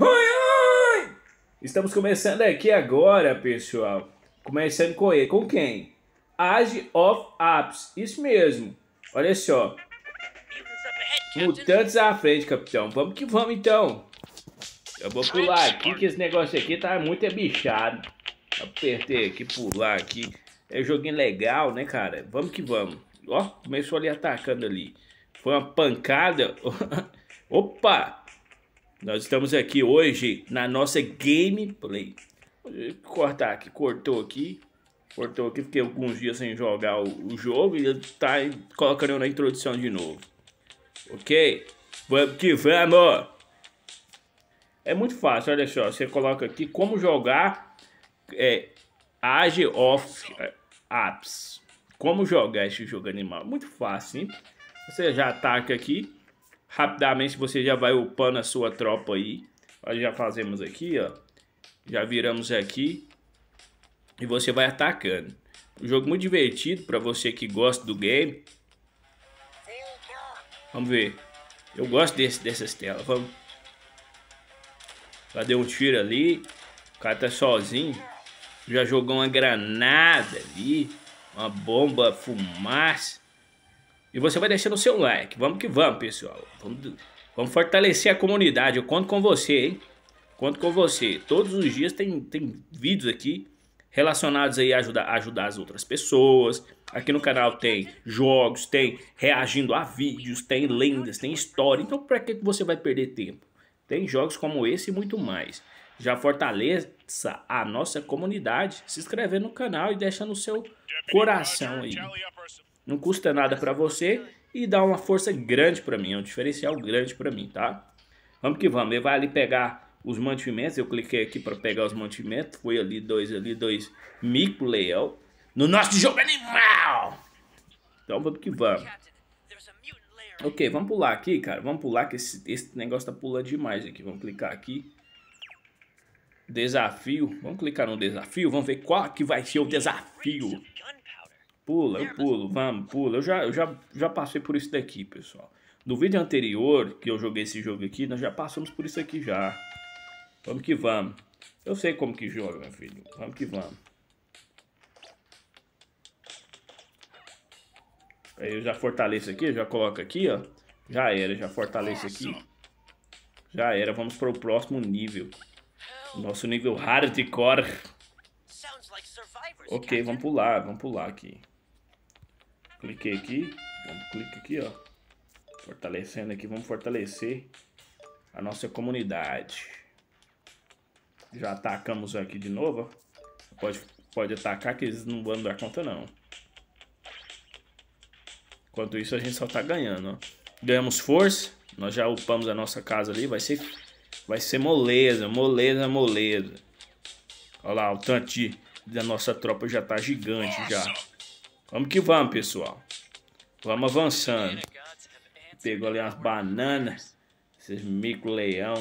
Oi, oi! Estamos começando aqui agora, pessoal. Começando com ele. Com quem? Age of Apes. Isso mesmo. Olha só. Mutantes à frente, capitão. Vamos que vamos, então. Eu vou pular aqui, que esse negócio aqui tá muito bichado. Apertei aqui, pular aqui. É um joguinho legal, né, cara? Vamos que vamos. Ó, começou ali atacando ali. Foi uma pancada. Opa! Nós estamos aqui hoje na nossa gameplay. Cortar aqui, cortou aqui. Cortou aqui, fiquei alguns dias sem jogar o, o jogo e tá colocando na introdução de novo. Ok? Vamos que vamos! É muito fácil, olha só. Você coloca aqui como jogar é, Age of é, Apps. Como jogar esse jogo animal. Muito fácil, hein? Você já ataca aqui. Rapidamente você já vai upando a sua tropa aí. Nós já fazemos aqui, ó. Já viramos aqui. E você vai atacando. Um jogo muito divertido para você que gosta do game. Vamos ver. Eu gosto desse, dessas telas. Vamos. Já deu um tiro ali. O cara tá sozinho. Já jogou uma granada ali. Uma bomba fumaça. E você vai deixando o seu like. Vamos que vamos, pessoal. Vamos, vamos fortalecer a comunidade. Eu conto com você, hein? Conto com você. Todos os dias tem, tem vídeos aqui relacionados aí a ajudar, ajudar as outras pessoas. Aqui no canal tem jogos, tem reagindo a vídeos, tem lendas, tem história. Então para que você vai perder tempo? Tem jogos como esse e muito mais. Já fortaleça a nossa comunidade se inscrevendo no canal e deixando o seu coração aí. Não custa nada para você e dá uma força grande para mim, é um diferencial grande para mim, tá? Vamos que vamos, ele vai ali pegar os mantimentos, eu cliquei aqui para pegar os mantimentos, foi ali dois, ali dois Mico leão, no nosso jogo animal! Então vamos que vamos. Ok, vamos pular aqui, cara, vamos pular que esse, esse negócio tá pulando demais aqui, vamos clicar aqui. Desafio, vamos clicar no desafio, vamos ver qual que vai ser o desafio. Pula, eu pulo, vamos, pula. Eu já, eu já, já passei por isso daqui, pessoal. No vídeo anterior, que eu joguei esse jogo aqui, nós já passamos por isso aqui já. Vamos que vamos. Eu sei como que joga, meu filho. Vamos que vamos. Aí eu já fortaleço aqui, já coloco aqui, ó. Já era, já fortaleço aqui. Já era, vamos para o próximo nível. Nosso nível hardcore. Ok, vamos pular, vamos pular aqui. Cliquei aqui, vamos clicar aqui, ó. Fortalecendo aqui, vamos fortalecer a nossa comunidade. Já atacamos aqui de novo, ó. Pode, pode atacar que eles não vão dar conta, não. Enquanto isso, a gente só tá ganhando, ó. Ganhamos força, nós já upamos a nossa casa ali, vai ser, vai ser moleza, moleza, moleza. Olha lá, o tanto da nossa tropa já tá gigante já. Vamos que vamos, pessoal. Vamos avançando. Pegou ali umas bananas. Esses micro-leão.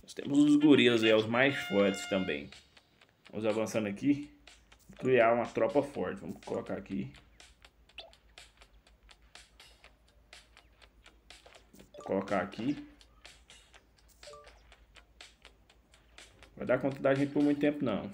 Nós temos os gorilas aí, os mais fortes também. Vamos avançando aqui. Criar uma tropa forte. Vamos colocar aqui. Vou colocar aqui. Vai dar conta da gente por muito tempo não.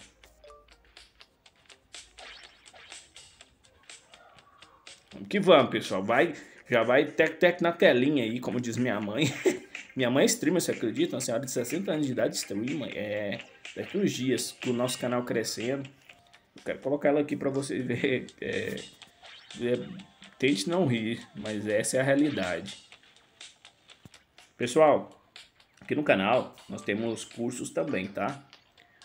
Vamos que vamos, pessoal. Vai, já vai tec-tec na telinha aí, como diz minha mãe. minha mãe é streamer, você acredita? Uma senhora de 60 anos de idade streamer. É, daqui uns dias, com o nosso canal crescendo. Eu quero colocar ela aqui pra você ver? É, é, tente não rir, mas essa é a realidade. Pessoal, aqui no canal nós temos cursos também, tá?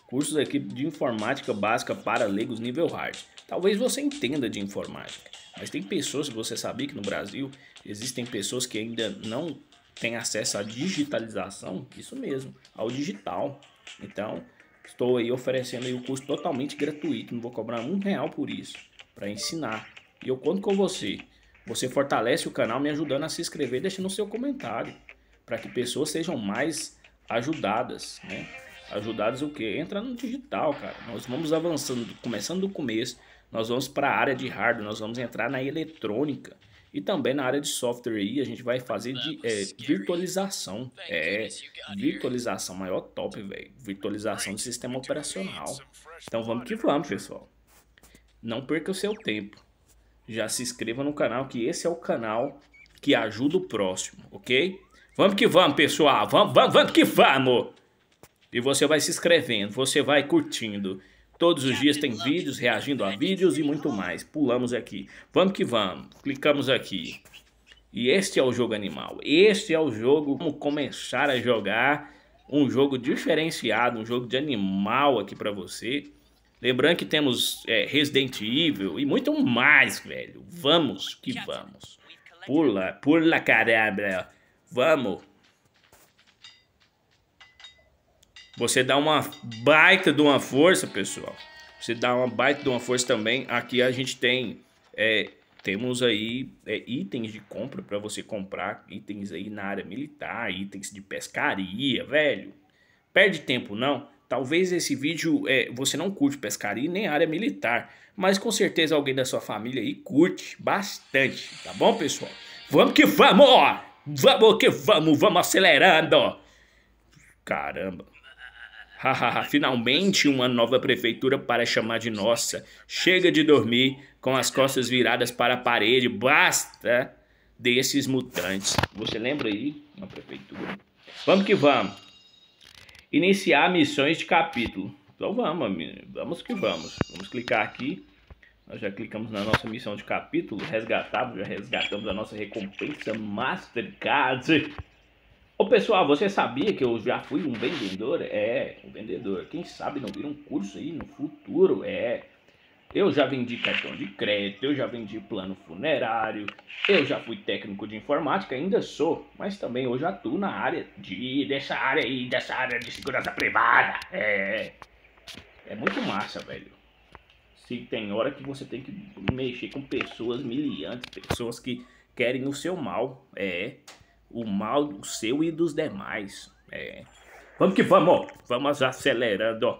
Cursos aqui de informática básica para leigos nível hard. Talvez você entenda de informática, mas tem pessoas, você sabia que no Brasil existem pessoas que ainda não têm acesso à digitalização, isso mesmo, ao digital. Então, estou aí oferecendo aí o curso totalmente gratuito, não vou cobrar um real por isso, para ensinar. E eu conto com você. Você fortalece o canal me ajudando a se inscrever, deixando o seu comentário, para que pessoas sejam mais ajudadas, né? ajudados o que? Entra no digital, cara. Nós vamos avançando, começando do começo, nós vamos para a área de hardware, nós vamos entrar na eletrônica e também na área de software aí a gente vai fazer de é, virtualização, é virtualização maior top, velho, virtualização de sistema operacional. Então vamos que vamos, pessoal. Não perca o seu tempo. Já se inscreva no canal que esse é o canal que ajuda o próximo, ok? Vamos que vamos, pessoal. Vamos, vamos, vamos que vamos. E você vai se inscrevendo, você vai curtindo. Todos os dias tem vídeos, reagindo a vídeos e muito mais. Pulamos aqui. Vamos que vamos. Clicamos aqui. E este é o jogo animal. Este é o jogo Vamos começar a jogar um jogo diferenciado, um jogo de animal aqui para você. Lembrando que temos é, Resident Evil e muito mais, velho. Vamos que vamos. Pula, pula, caramba. Vamos. Você dá uma baita de uma força, pessoal. Você dá uma baita de uma força também. Aqui a gente tem, é, temos aí é, itens de compra para você comprar, itens aí na área militar, itens de pescaria, velho. Perde tempo não. Talvez esse vídeo é, você não curte pescaria nem área militar, mas com certeza alguém da sua família aí curte bastante, tá bom, pessoal? Vamos que vamos! Vamos que vamos, vamos acelerando! Caramba! finalmente uma nova prefeitura para chamar de nossa. Chega de dormir com as costas viradas para a parede, basta desses mutantes. Você lembra aí? Uma prefeitura. Vamos que vamos. Iniciar missões de capítulo. Então vamos, vamos que vamos. Vamos clicar aqui. Nós já clicamos na nossa missão de capítulo, resgatamos, já resgatamos a nossa recompensa Mastercard. Ô pessoal, você sabia que eu já fui um vendedor? É, um vendedor. Quem sabe não vira um curso aí no futuro? É. Eu já vendi cartão de crédito, eu já vendi plano funerário, eu já fui técnico de informática, ainda sou, mas também hoje atuo na área de dessa área aí, dessa área de segurança privada. É. É muito massa, velho. Se tem hora que você tem que mexer com pessoas miliantes, pessoas que querem o seu mal. É o mal do seu e dos demais. É. Vamos que vamos, Vamos acelerando,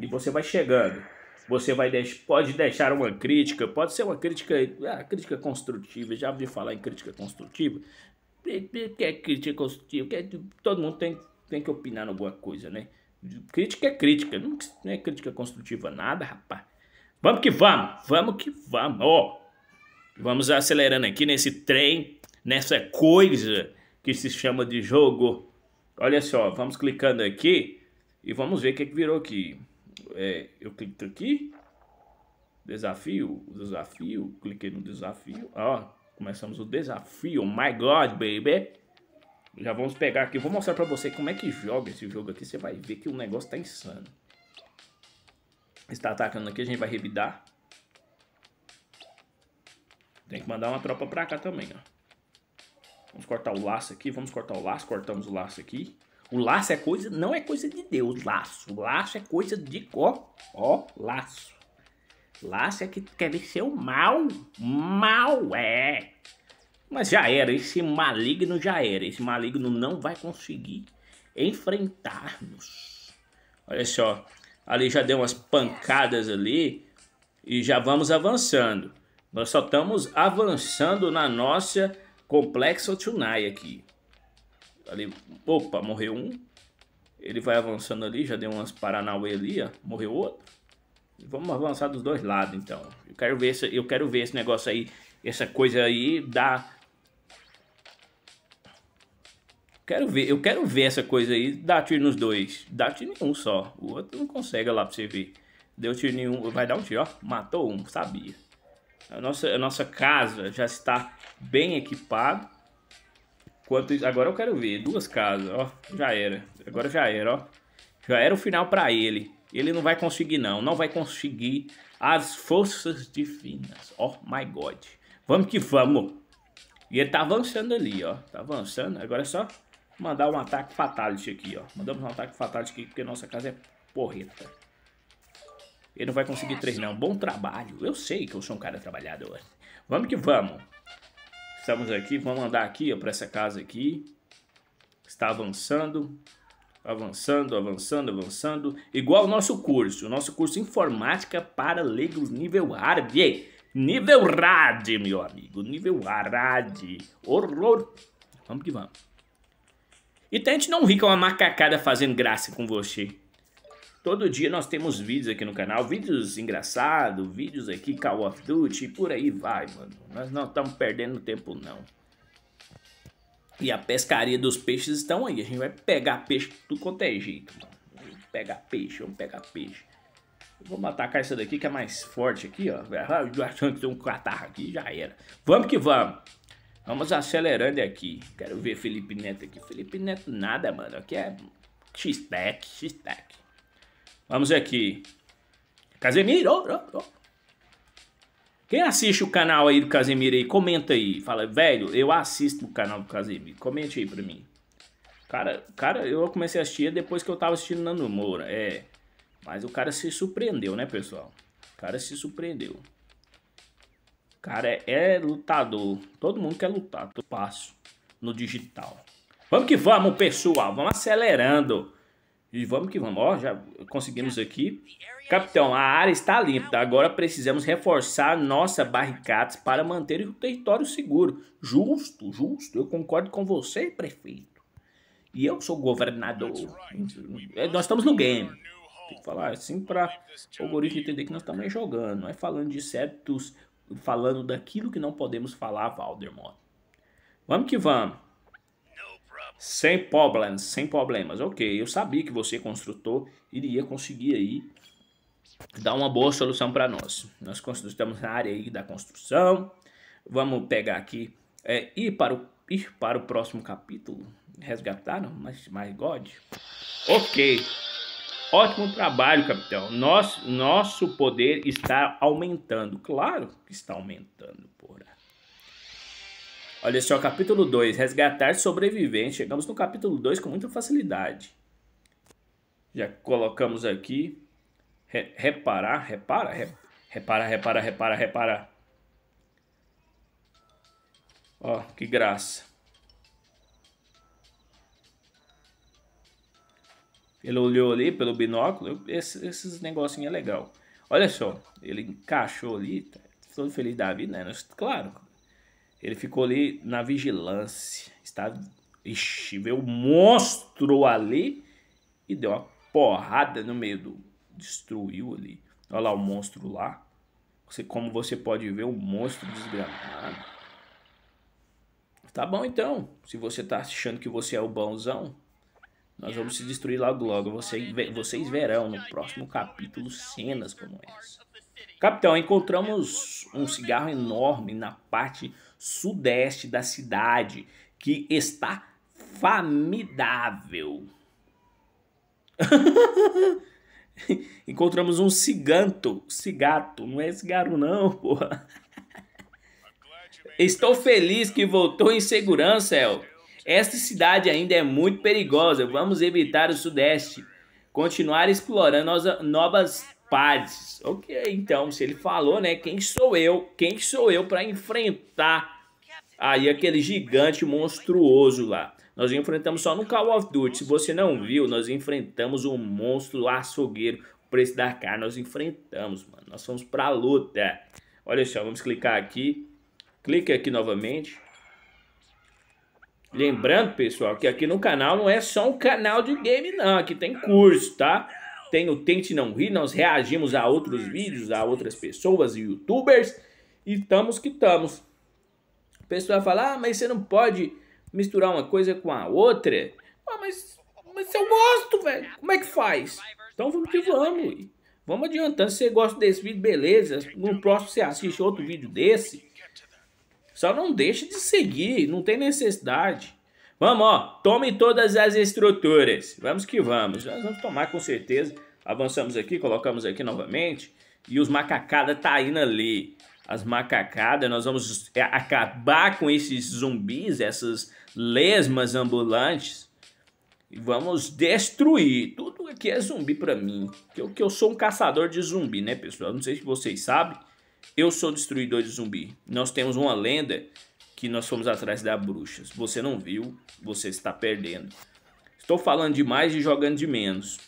E você vai chegando. Você vai deix pode deixar uma crítica, pode ser uma crítica, ah, crítica construtiva. Já ouvi falar em crítica construtiva. Que é crítica construtiva? Que é, todo mundo tem, tem que opinar em alguma coisa, né? Crítica é crítica, não, não é crítica construtiva nada, rapaz. Vamos que vamos, vamos que vamos, Vamos acelerando aqui nesse trem nessa coisa que se chama de jogo. Olha só, vamos clicando aqui e vamos ver o que, é que virou aqui. É, eu clico aqui, desafio, desafio, cliquei no desafio, ó, começamos o desafio, my god, baby. Já vamos pegar aqui, vou mostrar pra você como é que joga esse jogo aqui, você vai ver que o negócio tá insano. Está atacando aqui, a gente vai revidar. Tem que mandar uma tropa pra cá também, ó. Vamos cortar o laço aqui, vamos cortar o laço, cortamos o laço aqui. O laço é coisa, não é coisa de Deus, laço. Laço é coisa de ó, ó, laço. Laço é que quer ver ser o mal, mal é. Mas já era, esse maligno já era. Esse maligno não vai conseguir enfrentar-nos. Olha só, ali já deu umas pancadas ali e já vamos avançando. Nós só estamos avançando na nossa Complexo Tunai aqui. Ali, opa, morreu um. Ele vai avançando ali, já deu umas Paranauê ali, ó. Morreu outro. vamos avançar dos dois lados, então. Eu quero ver esse, eu quero ver esse negócio aí, essa coisa aí da... Quero ver, eu quero ver essa coisa aí, dar tiro nos dois. Dá tiro um só. O outro não consegue lá pra você ver. Deu tiro nenhum, vai dar um tiro, ó. Matou um, sabia. A nossa, a nossa casa já está bem equipado. Quanto agora eu quero ver duas casas, ó, já era. Agora já era, ó. Já era o final para ele. Ele não vai conseguir não, não vai conseguir as forças divinas. Oh my god. Vamos que vamos. E ele tá avançando ali, ó. Tá avançando. Agora é só mandar um ataque fatality aqui, ó. Mandamos um ataque fatality aqui porque nossa casa é porreta. Ele não vai conseguir três não. Bom trabalho. Eu sei que eu sou um cara trabalhador. Vamos que vamos. Estamos aqui, vamos andar aqui para essa casa aqui. Está avançando, avançando, avançando, avançando. Igual o nosso curso, o nosso curso Informática para Leigos Nível Hard. Nível Rad, meu amigo, nível Rad. Horror. Vamos que vamos. E tente não rir com uma macacada fazendo graça com você. Todo dia nós temos vídeos aqui no canal, vídeos engraçados, vídeos aqui Call of Duty e por aí vai, mano. Nós não estamos perdendo tempo não. E a pescaria dos peixes estão aí, a gente vai pegar peixe do quanto é jeito, mano. Vamos pegar peixe, vamos pegar peixe. Vamos atacar essa daqui que é mais forte aqui, ó. Achando que tem um catarro aqui, já era. Vamos que vamos. Vamos acelerando aqui. Quero ver Felipe Neto aqui. Felipe Neto nada, mano. Aqui é X-Tech, X-Tech. Vamos ver aqui. Casemiro. Oh, oh, oh. Quem assiste o canal aí do Casemiro aí, comenta aí. Fala, velho, eu assisto o canal do Casemiro. Comente aí pra mim. Cara, cara, eu comecei a assistir depois que eu tava assistindo Nando Moura. É. Mas o cara se surpreendeu, né, pessoal? O cara se surpreendeu. O cara é, é lutador. Todo mundo quer lutar. Todo passo no digital. Vamos que vamos, pessoal. Vamos acelerando. E vamos que vamos, ó, já conseguimos aqui. Capitão, a área está limpa, agora precisamos reforçar nossa barricadas para manter o território seguro. Justo, justo, eu concordo com você, prefeito. E eu sou governador. Hum, é, nós estamos no game. Tem que falar assim para o algoritmo entender que nós estamos jogando. Não é falando de certos, falando daquilo que não podemos falar, Valdemort. Vamos que vamos. Sem problemas, sem problemas. Ok, eu sabia que você, construtor, iria conseguir aí dar uma boa solução para nós. Nós estamos na área aí da construção. Vamos pegar aqui é, ir, para o, ir para o próximo capítulo. Resgataram? Mas, my God. Ok. Ótimo trabalho, capitão. Nosso, nosso poder está aumentando. Claro que está aumentando, porra. Olha só, é capítulo 2, resgatar sobreviventes. Chegamos no capítulo 2 com muita facilidade. Já colocamos aqui, re, reparar, repara, re, repara, repara, repara, repara. Ó, que graça. Ele olhou ali pelo binóculo, esse, esses negocinhos é legal. Olha só, ele encaixou ali, tá todo feliz da vida, né? Claro, ele ficou ali na vigilância. Está... Ixi, veio um monstro ali e deu uma porrada no meio do... Destruiu ali. Olha lá o monstro lá. Você, como você pode ver, o monstro desgramado. Tá bom então. Se você tá achando que você é o bãozão, nós vamos se destruir logo logo. Você vocês verão no próximo capítulo cenas como essa. Capitão, encontramos um cigarro enorme na parte sudeste da cidade, que está famidável. Encontramos um ciganto, cigato, não é cigarro não, porra. Estou feliz que voltou em segurança, El. Esta cidade ainda é muito perigosa. Vamos evitar o sudeste, continuar explorando novas capazes. Ok, então, se ele falou, né? Quem sou eu? Quem sou eu para enfrentar aí aquele gigante monstruoso lá? Nós enfrentamos só no Call of Duty. Se você não viu, nós enfrentamos um monstro açougueiro. O preço da carne nós enfrentamos, mano. Nós fomos pra luta. Olha só, vamos clicar aqui. Clique aqui novamente. Lembrando, pessoal, que aqui no canal não é só um canal de game, não. Aqui tem curso, tá? tem o Tente Não Rir, nós reagimos a outros vídeos, a outras pessoas, youtubers, e estamos que estamos. A pessoa fala, ah, mas você não pode misturar uma coisa com a outra. Ah, mas, mas eu gosto, velho. Como é que faz? Então vamos que vamos. Vamos adiantando. Se você gosta desse vídeo, beleza. No próximo você assiste outro vídeo desse. Só não deixa de seguir, não tem necessidade. Vamos, ó. Tome todas as estruturas. Vamos que vamos. Nós vamos tomar com certeza. Avançamos aqui, colocamos aqui novamente. E os macacada tá indo ali. As macacadas, nós vamos é, acabar com esses zumbis, essas lesmas ambulantes. E vamos destruir. Tudo aqui é zumbi pra mim. Que eu, que eu sou um caçador de zumbi, né, pessoal? Não sei se vocês sabem. Eu sou destruidor de zumbi. Nós temos uma lenda que nós fomos atrás da bruxa. Se você não viu, você está perdendo. Estou falando de mais e jogando de menos.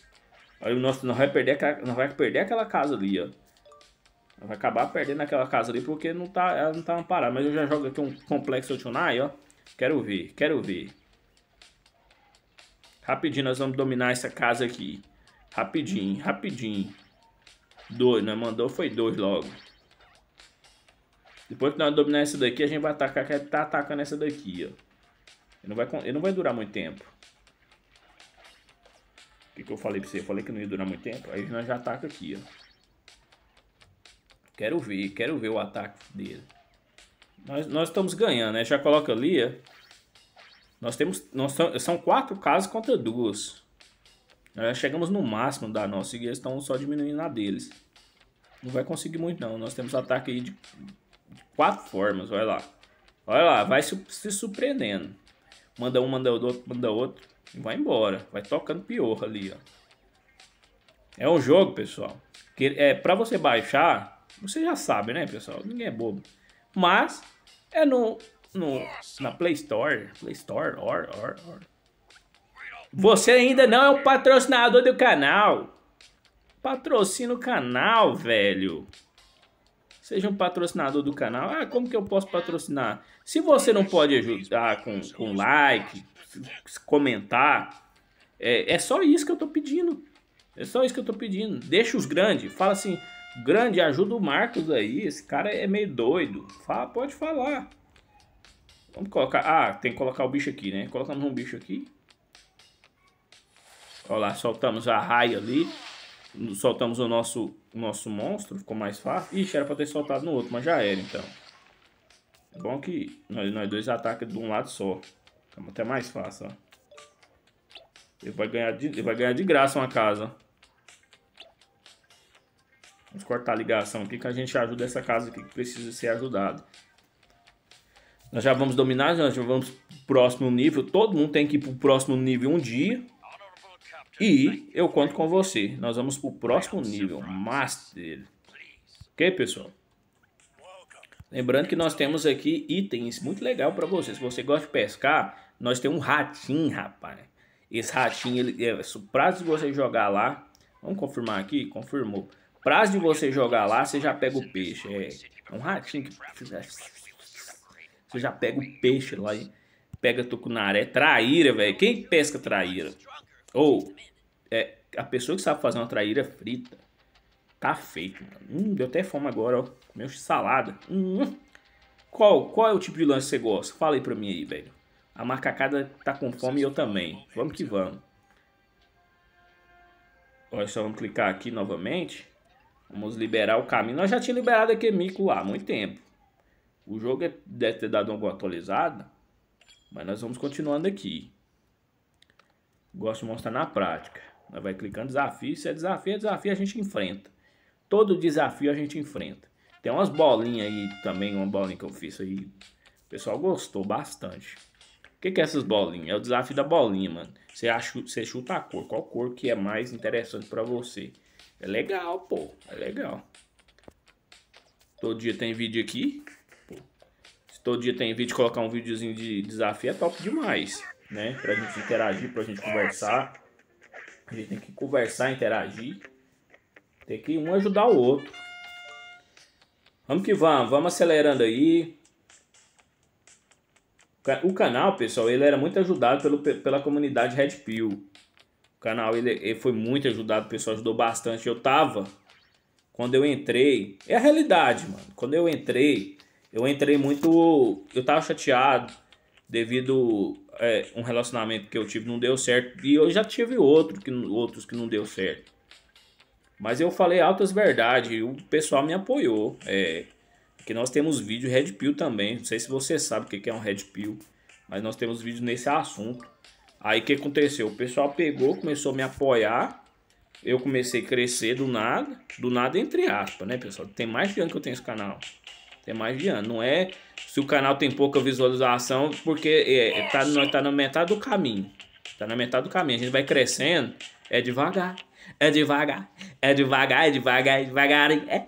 Aí o nosso não vai perder aquela, vai perder aquela casa ali, ó. vai acabar perdendo aquela casa ali porque não tá, ela não tá amparada. Mas eu já jogo aqui um complexo Tunai, ó. Quero ver, quero ver. Rapidinho nós vamos dominar essa casa aqui. Rapidinho, rapidinho. Dois, nós mandou foi dois logo. Depois que nós dominar essa daqui, a gente vai atacar, que é tá atacando essa daqui, ó. Ele não vai, ele não vai durar muito tempo. O que, que eu falei pra você? Eu falei que não ia durar muito tempo? Aí nós já ataca aqui, ó. Quero ver, quero ver o ataque dele. Nós, nós estamos ganhando, né? Já coloca ali, ó. Nós temos... Nós são quatro casas contra duas. Nós já chegamos no máximo da nossa e eles estão só diminuindo a deles. Não vai conseguir muito, não. Nós temos ataque aí de de quatro formas, olha lá. Olha lá, vai se, se surpreendendo. Manda um, manda outro, manda outro. E vai embora. Vai tocando pior ali, ó. É um jogo, pessoal. Que é para você baixar, você já sabe, né, pessoal? Ninguém é bobo. Mas é no, no na Play Store, Play Store, or, or, or. Você ainda não é o patrocinador do canal. Patrocina o canal, velho. Seja um patrocinador do canal. Ah, como que eu posso patrocinar? Se você não pode ajudar com, com like, comentar, é, é só isso que eu tô pedindo. É só isso que eu tô pedindo. Deixa os grandes. Fala assim, grande, ajuda o Marcos aí. Esse cara é meio doido. Fala, pode falar. Vamos colocar... Ah, tem que colocar o bicho aqui, né? Colocamos um bicho aqui. Olha lá, soltamos a raia ali. Soltamos o nosso o nosso monstro, ficou mais fácil. Ixi, era pra ter soltado no outro, mas já era então. É bom que nós, nós dois atacamos de um lado só. Fica tá até mais fácil, ó. Ele vai ganhar de, ele vai ganhar de graça uma casa. Vamos cortar a ligação aqui que a gente ajuda essa casa aqui que precisa ser ajudada. Nós já vamos dominar, nós já vamos pro próximo nível. Todo mundo tem que ir pro próximo nível um dia. E eu conto com você. Nós vamos para o próximo nível, Master. Ok, pessoal? Lembrando que nós temos aqui itens muito legal para você. Se você gosta de pescar, nós temos um ratinho, rapaz. Esse ratinho, ele, é, o prazo de você jogar lá... Vamos confirmar aqui? Confirmou. Prazo de você jogar lá, você já pega o peixe. É, é um ratinho que... Você já pega o peixe lá e pega tucunaré. Traíra, velho. Quem pesca traíra? Ou... Oh. É, a pessoa que sabe fazer uma traíra frita, tá feito. Hum, deu até fome agora, ó. Comeu salada. Hum. Qual, qual é o tipo de lanche que você gosta? Fala aí pra mim aí, velho. A macacada tá com fome e eu também. Vamos que vamos. Olha só, vamos clicar aqui novamente. Vamos liberar o caminho. Nós já tinha liberado aquele mico lá há muito tempo. O jogo é, deve ter dado alguma atualizada. Mas nós vamos continuando aqui. Gosto de mostrar na prática. Vai clicando desafio, se é desafio, é desafio, a gente enfrenta. Todo desafio a gente enfrenta. Tem umas bolinhas aí também, uma bolinha que eu fiz aí. O pessoal gostou bastante. O que, que é essas bolinhas? É o desafio da bolinha, mano. Você, acha, você chuta a cor. Qual cor que é mais interessante para você? É legal, pô. É legal. Todo dia tem vídeo aqui. Pô. Se todo dia tem vídeo, colocar um videozinho de desafio é top demais, né? Pra gente interagir, pra gente conversar. A gente tem que conversar, interagir. Tem que um ajudar o outro. Vamos que vamos, vamos acelerando aí. O canal, pessoal, ele era muito ajudado pelo, pela comunidade Red Pill. O canal ele, ele foi muito ajudado, o pessoal ajudou bastante. Eu tava, quando eu entrei, é a realidade, mano. Quando eu entrei, eu entrei muito, eu tava chateado devido é, um relacionamento que eu tive não deu certo e eu já tive outro que outros que não deu certo mas eu falei altas verdades e o pessoal me apoiou é que nós temos vídeo red pill também não sei se você sabe o que é um red pill mas nós temos vídeo nesse assunto aí o que aconteceu o pessoal pegou começou a me apoiar eu comecei a crescer do nada do nada entre aspas né pessoal tem mais de ano que eu tenho esse canal tem mais de ano. Não é se o canal tem pouca visualização, porque é, é tá, nós tá na metade do caminho. Tá na metade do caminho. A gente vai crescendo, é devagar. É devagar, é devagar, é devagar, é devagar. É.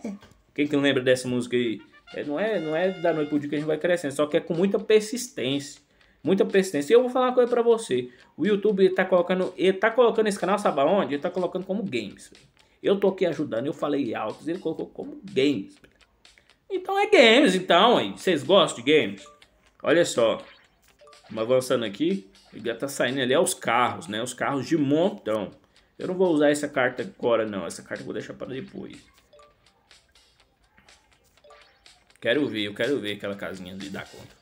Quem que não lembra dessa música aí? É, não, é, não é da noite pro dia que a gente vai crescendo, só que é com muita persistência. Muita persistência. E eu vou falar uma coisa pra você. O YouTube está tá colocando. Ele tá colocando esse canal, sabe aonde? Ele tá colocando como games. Eu tô aqui ajudando, eu falei altos, ele colocou como games. Então é games, então, aí Vocês gostam de games? Olha só. Vamos avançando aqui. Ele já tá saindo ali aos é carros, né? Os carros de montão. Eu não vou usar essa carta agora, não. Essa carta eu vou deixar para depois. Quero ver, eu quero ver aquela casinha ali da conta.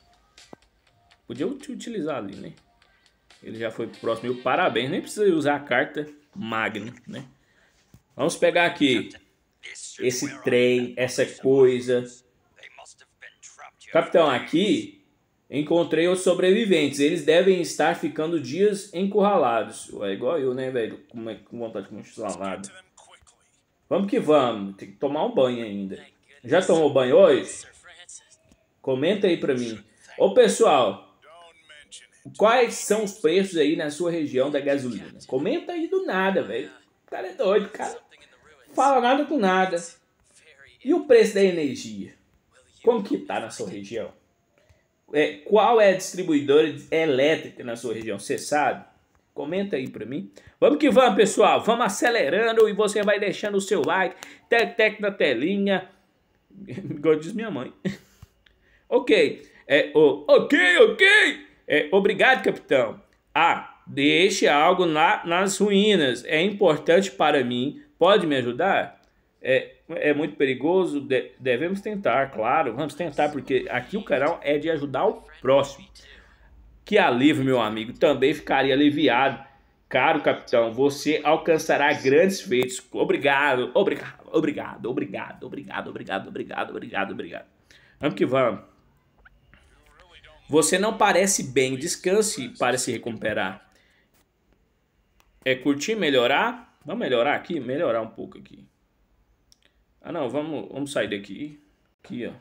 Podia utilizar ali, né? Ele já foi pro próximo. parabéns, nem precisa usar a carta Magno, né? Vamos pegar aqui esse trem, essa coisa. Capitão, aqui encontrei os sobreviventes. Eles devem estar ficando dias encurralados. É igual eu, né, velho? Com, com vontade de comer salada. Vamos que vamos. Tem que tomar um banho ainda. Já tomou banho hoje? Comenta aí pra mim. Ô, pessoal. Quais são os preços aí na sua região da gasolina? Comenta aí do nada, velho. O cara é doido, cara fala nada com nada. E o preço da energia? Como que tá na sua região? É, qual é a distribuidora elétrica na sua região? Você sabe? Comenta aí para mim. Vamos que vamos, pessoal. Vamos acelerando e você vai deixando o seu like. Tec, tec na telinha. Igual diz minha mãe. ok. É, oh, ok, ok. É, obrigado, capitão. Ah, deixe algo na, nas ruínas. É importante para mim Pode me ajudar? É, é muito perigoso? De, devemos tentar, claro. Vamos tentar, porque aqui o canal é de ajudar o próximo. Que alívio, meu amigo. Também ficaria aliviado. Caro capitão, você alcançará grandes feitos. Obrigado, obrigado, obrigado, obrigado, obrigado, obrigado, obrigado, obrigado, obrigado. Vamos que vamos. Você não parece bem, descanse para se recuperar. É curtir, melhorar? Vamos melhorar aqui? Melhorar um pouco aqui. Ah, não, vamos, vamos sair daqui. Aqui, ó.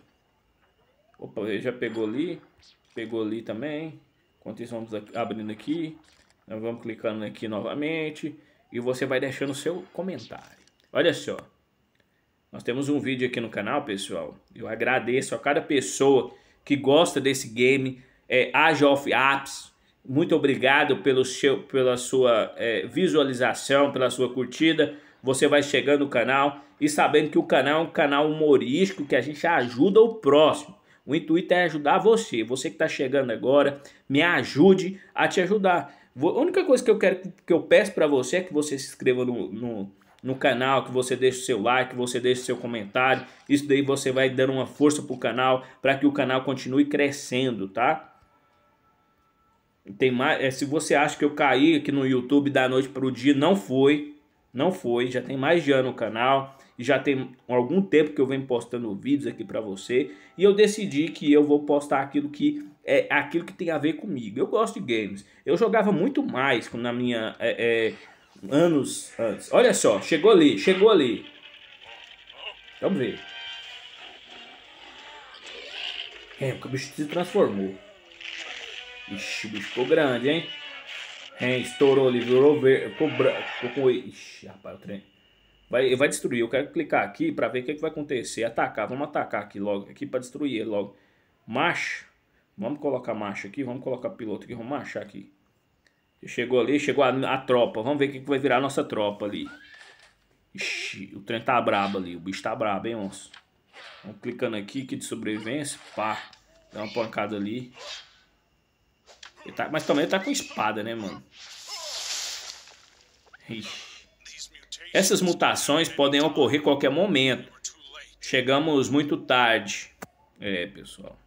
Opa, ele já pegou ali. Pegou ali também. Enquanto isso, vamos abrindo aqui. Nós vamos clicando aqui novamente. E você vai deixando o seu comentário. Olha só. Nós temos um vídeo aqui no canal, pessoal. Eu agradeço a cada pessoa que gosta desse game. É, Age of Apps. Muito obrigado pelo seu, pela sua é, visualização, pela sua curtida. Você vai chegando no canal e sabendo que o canal é um canal humorístico que a gente ajuda o próximo. O intuito é ajudar você. Você que está chegando agora, me ajude a te ajudar. A única coisa que eu quero que eu peço para você é que você se inscreva no, no, no, canal, que você deixe o seu like, que você deixe o seu comentário. Isso daí você vai dando uma força para o canal para que o canal continue crescendo, tá? Tem mais, é, se você acha que eu caí aqui no YouTube da noite para o dia, não foi. Não foi, já tem mais de ano no canal. E já tem algum tempo que eu venho postando vídeos aqui para você. E eu decidi que eu vou postar aquilo que é aquilo que tem a ver comigo. Eu gosto de games. Eu jogava muito mais na minha é, é, anos antes. Olha só, chegou ali, chegou ali. Vamos ver. É, o bicho se transformou. Ixi, o bicho ficou grande, hein? hein? Estourou ali, virou verde. Ficou branco. Ixi, rapaz, o trem. Vai, vai destruir. Eu quero clicar aqui pra ver o que, é que vai acontecer. Atacar, vamos atacar aqui logo. Aqui pra destruir ele logo. Marcha. Vamos colocar marcha aqui. Vamos colocar piloto aqui. Vamos marchar aqui. Chegou ali, chegou a, a tropa. Vamos ver o que, é que vai virar a nossa tropa ali. Ixi, o trem tá brabo ali. O bicho tá brabo, hein, onça? Vamos clicando aqui, kit de sobrevivência. Pá. Dá uma pancada ali. Tá, mas também ele tá com espada, né, mano? Ixi. Essas mutações podem ocorrer a qualquer momento. Chegamos muito tarde. É, pessoal.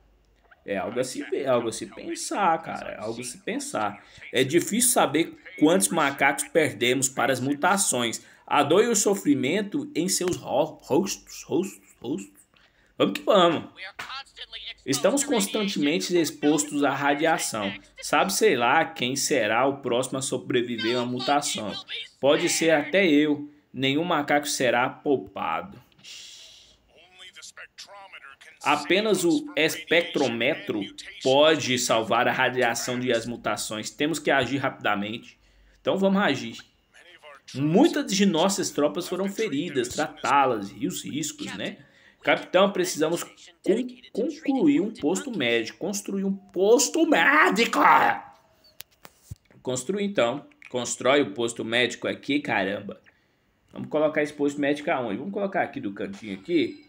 É algo a se ver, é algo a se pensar, cara. É algo a se pensar. É difícil saber quantos macacos perdemos para as mutações. A dor e o sofrimento em seus rostos, rostos, rostos. Vamos que vamos. Estamos constantemente expostos à radiação. Sabe, sei lá, quem será o próximo a sobreviver a uma mutação. Pode ser até eu. Nenhum macaco será poupado. Apenas o espectrômetro pode salvar a radiação de as mutações. Temos que agir rapidamente. Então vamos agir. Muitas de nossas tropas foram feridas, tratá-las e os riscos, né? Capitão, precisamos concluir um posto médico. Construir um posto médico! Construir então. Constrói o posto médico aqui, caramba. Vamos colocar esse posto médico aonde? Vamos colocar aqui do cantinho aqui.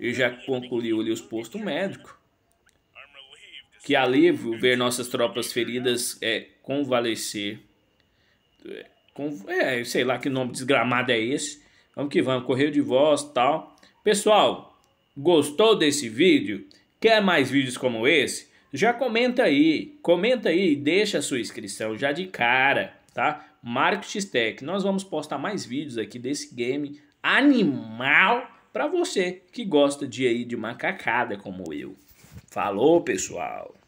E já concluiu ali os postos médicos. Que alívio ver nossas tropas feridas é, convalescer. É, é, sei lá que nome desgramado é esse. Vamos que vamos, correio de voz tal. Pessoal, Gostou desse vídeo? Quer mais vídeos como esse? Já comenta aí, comenta aí e deixa a sua inscrição já de cara, tá? Marco tech nós vamos postar mais vídeos aqui desse game animal para você que gosta de aí de macacada como eu. Falou, pessoal!